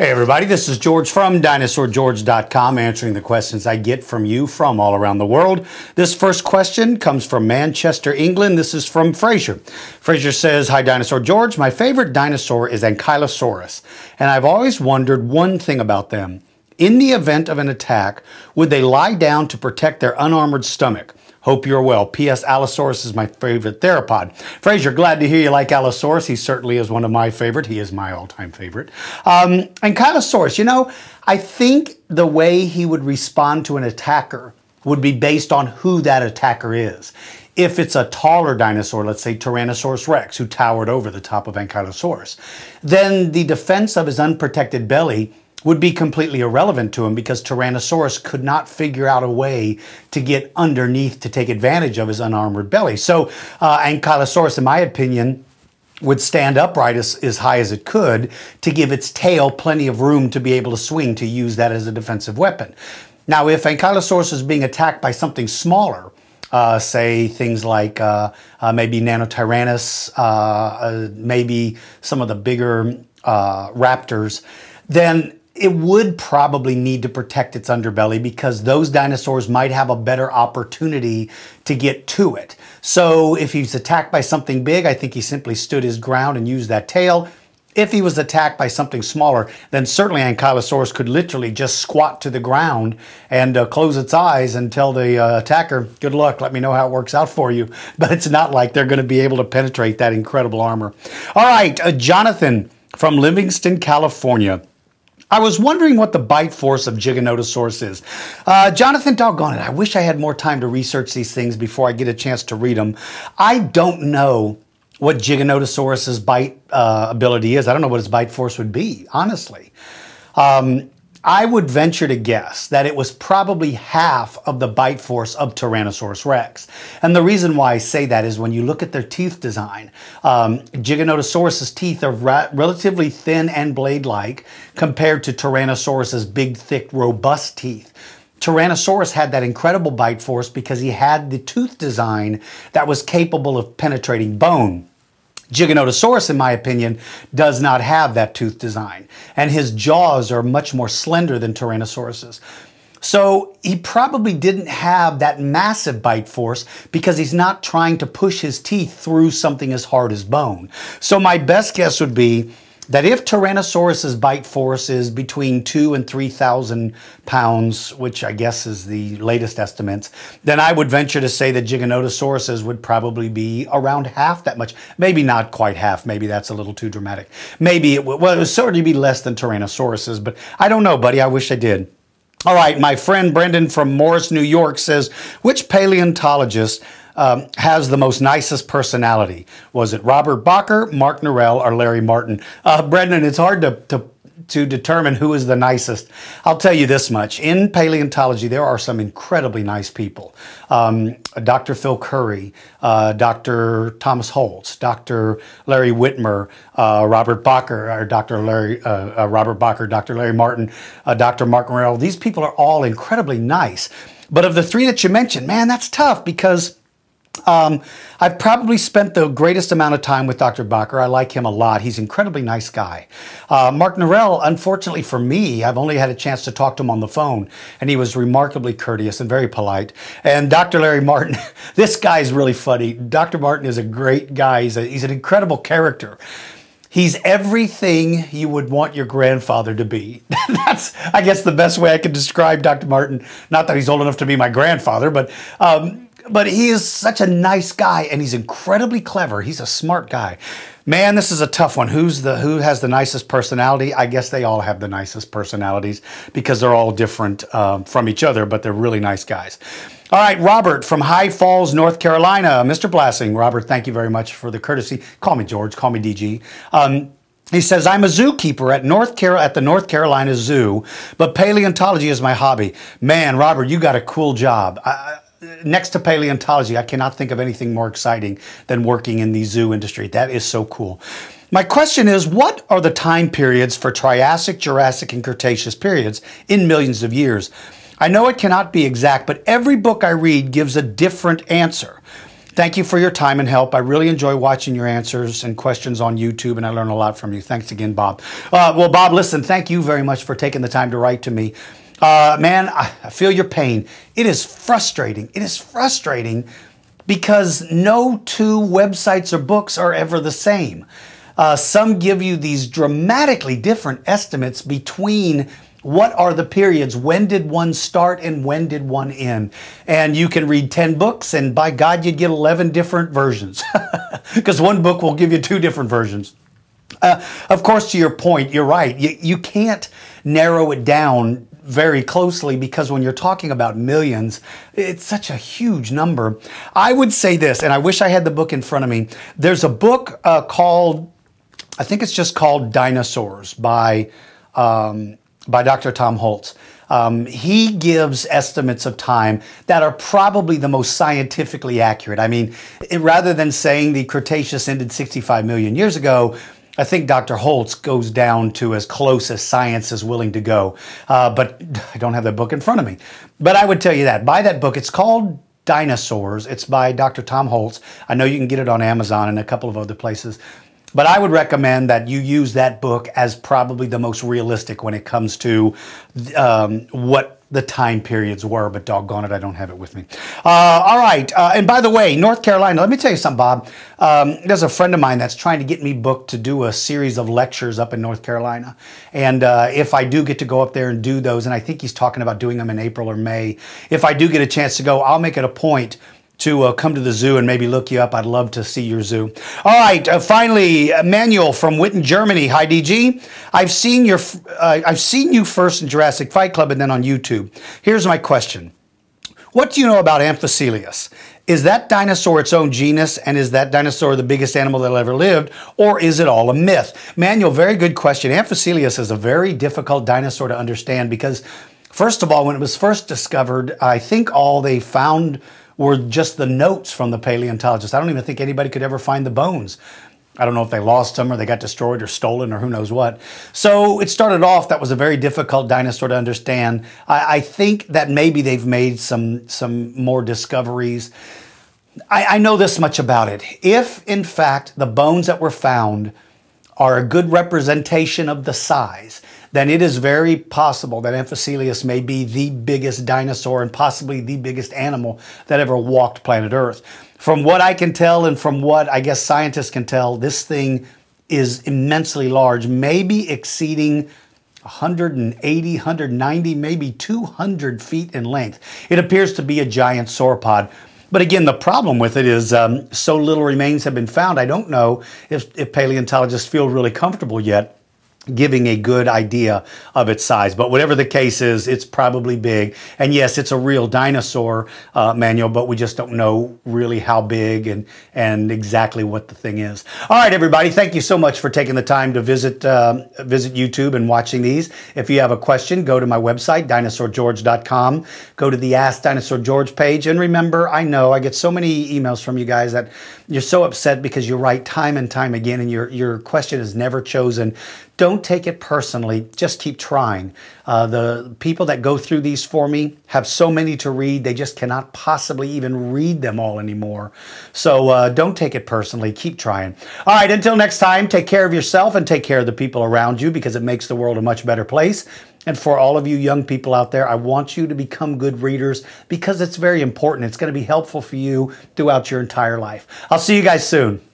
Hey, everybody, this is George from dinosaurgeorge.com answering the questions I get from you from all around the world. This first question comes from Manchester, England. This is from Fraser. Fraser says, Hi, Dinosaur George. My favorite dinosaur is Ankylosaurus, and I've always wondered one thing about them. In the event of an attack, would they lie down to protect their unarmored stomach? Hope you're well. P.S. Allosaurus is my favorite theropod. Fraser, glad to hear you like Allosaurus. He certainly is one of my favorite. He is my all-time favorite. Um, and Kylosaurus, you know, I think the way he would respond to an attacker would be based on who that attacker is. If it's a taller dinosaur, let's say Tyrannosaurus rex, who towered over the top of Ankylosaurus, then the defense of his unprotected belly would be completely irrelevant to him because Tyrannosaurus could not figure out a way to get underneath to take advantage of his unarmored belly. So uh, Ankylosaurus, in my opinion, would stand upright as, as high as it could to give its tail plenty of room to be able to swing to use that as a defensive weapon. Now, if Ankylosaurus is being attacked by something smaller, uh, say things like uh, uh, maybe Nanotyrannus, uh, uh, maybe some of the bigger uh, raptors, then it would probably need to protect its underbelly because those dinosaurs might have a better opportunity to get to it. So if he's attacked by something big, I think he simply stood his ground and used that tail. If he was attacked by something smaller, then certainly Ankylosaurus could literally just squat to the ground and uh, close its eyes and tell the uh, attacker, good luck, let me know how it works out for you. But it's not like they're going to be able to penetrate that incredible armor. All right, uh, Jonathan from Livingston, California I was wondering what the bite force of Giganotosaurus is. Uh, Jonathan, doggone it, I wish I had more time to research these things before I get a chance to read them. I don't know what Giganotosaurus's bite uh, ability is. I don't know what his bite force would be, honestly. Um, I would venture to guess that it was probably half of the bite force of Tyrannosaurus rex. And the reason why I say that is when you look at their teeth design, um, Giganotosaurus's teeth are ra- relatively thin and blade-like compared to Tyrannosaurus's big, thick, robust teeth. Tyrannosaurus had that incredible bite force because he had the tooth design that was capable of penetrating bone. Giganotosaurus, in my opinion, does not have that tooth design, and his jaws are much more slender than Tyrannosaurus's. So he probably didn't have that massive bite force because he's not trying to push his teeth through something as hard as bone. So my best guess would be that if Tyrannosaurus's bite force is between two and 3,000 pounds, which I guess is the latest estimates, then I would venture to say that Giganotosaurus's would probably be around half that much. Maybe not quite half. Maybe that's a little too dramatic. Maybe it would, well, it would certainly be less than Tyrannosaurus's, but I don't know, buddy. I wish I did. All right, my friend Brendan from Morris, New York says, which paleontologist um, has the most nicest personality? Was it Robert Bacher, Mark Norell, or Larry Martin? Uh, Brendan, it's hard to, to to determine who is the nicest. I'll tell you this much. In paleontology, there are some incredibly nice people. Um, Dr. Phil Curry, uh, Dr. Thomas Holtz, Dr. Larry Whitmer, uh, Robert Bacher, or Dr. Larry, uh, uh Robert Bacher, Dr. Larry Martin, uh, Dr. Mark Norell. These people are all incredibly nice. But of the three that you mentioned, man, that's tough because um, I've probably spent the greatest amount of time with Dr. Bacher. I like him a lot. He's an incredibly nice guy. Uh, Mark Norell, unfortunately for me, I've only had a chance to talk to him on the phone, and he was remarkably courteous and very polite. And Dr. Larry Martin, this guy's really funny. Dr. Martin is a great guy. He's, a, he's an incredible character. He's everything you would want your grandfather to be. That's, I guess, the best way I could describe Dr. Martin. Not that he's old enough to be my grandfather, but... Um, but he is such a nice guy and he's incredibly clever. He's a smart guy. Man, this is a tough one. Who's the who has the nicest personality? I guess they all have the nicest personalities because they're all different um, from each other, but they're really nice guys. All right, Robert from High Falls, North Carolina. Mr. Blassing, Robert, thank you very much for the courtesy. Call me George. Call me DG. Um, he says, I'm a zookeeper at North Car- at the North Carolina Zoo, but paleontology is my hobby. Man, Robert, you got a cool job. I, next to paleontology, I cannot think of anything more exciting than working in the zoo industry. That is so cool. My question is what are the time periods for Triassic, Jurassic, and Cretaceous periods in millions of years? I know it cannot be exact, but every book I read gives a different answer. Thank you for your time and help. I really enjoy watching your answers and questions on YouTube, and I learn a lot from you. Thanks again, Bob. Uh, well, Bob, listen, thank you very much for taking the time to write to me. Uh, man, I, I feel your pain. It is frustrating. It is frustrating because no two websites or books are ever the same. Uh, some give you these dramatically different estimates between what are the periods? When did one start and when did one end? And you can read 10 books, and by God, you'd get 11 different versions because one book will give you two different versions. Uh, of course, to your point, you're right. You, you can't narrow it down very closely because when you're talking about millions, it's such a huge number. I would say this, and I wish I had the book in front of me. There's a book uh, called, I think it's just called Dinosaurs by, um, by Dr. Tom Holtz. Um, he gives estimates of time that are probably the most scientifically accurate. I mean, it, rather than saying the Cretaceous ended 65 million years ago, I think Dr. Holtz goes down to as close as science is willing to go. Uh, but I don't have that book in front of me. But I would tell you that. Buy that book. It's called Dinosaurs. It's by Dr. Tom Holtz. I know you can get it on Amazon and a couple of other places. But I would recommend that you use that book as probably the most realistic when it comes to um, what the time periods were, but doggone it, I don't have it with me. Uh, all right. Uh, and by the way, North Carolina, let me tell you something, Bob. Um, there's a friend of mine that's trying to get me booked to do a series of lectures up in North Carolina. And uh, if I do get to go up there and do those, and I think he's talking about doing them in April or May, if I do get a chance to go, I'll make it a point to uh, come to the zoo and maybe look you up. I'd love to see your zoo. All right, uh, finally, Manuel from Witten, Germany. Hi, DG. I've seen your, uh, I've seen you first in Jurassic Fight Club and then on YouTube. Here's my question: What do you know about Amphicelius? Is that dinosaur its own genus, and is that dinosaur the biggest animal that ever lived, or is it all a myth? Manuel, very good question. Amphicelius is a very difficult dinosaur to understand because, first of all, when it was first discovered, I think all they found were just the notes from the paleontologist. I don't even think anybody could ever find the bones. I don't know if they lost them or they got destroyed or stolen or who knows what. So it started off that was a very difficult dinosaur to understand. I, I think that maybe they've made some some more discoveries. I, I know this much about it. If in fact the bones that were found are a good representation of the size, then it is very possible that Amphicelius may be the biggest dinosaur and possibly the biggest animal that ever walked planet Earth. From what I can tell and from what I guess scientists can tell, this thing is immensely large, maybe exceeding 180, 190, maybe 200 feet in length. It appears to be a giant sauropod. But again, the problem with it is um, so little remains have been found. I don't know if, if paleontologists feel really comfortable yet giving a good idea of its size. But whatever the case is, it's probably big. And yes, it's a real dinosaur uh, manual, but we just don't know really how big and, and exactly what the thing is. All right, everybody, thank you so much for taking the time to visit, um, visit YouTube and watching these. If you have a question, go to my website, dinosaurgeorge.com. Go to the Ask Dinosaur George page. And remember, I know I get so many emails from you guys that you're so upset because you write time and time again and your, your question is never chosen. Don't don't take it personally. Just keep trying. Uh, the people that go through these for me have so many to read, they just cannot possibly even read them all anymore. So uh, don't take it personally. Keep trying. All right, until next time, take care of yourself and take care of the people around you because it makes the world a much better place. And for all of you young people out there, I want you to become good readers because it's very important. It's going to be helpful for you throughout your entire life. I'll see you guys soon.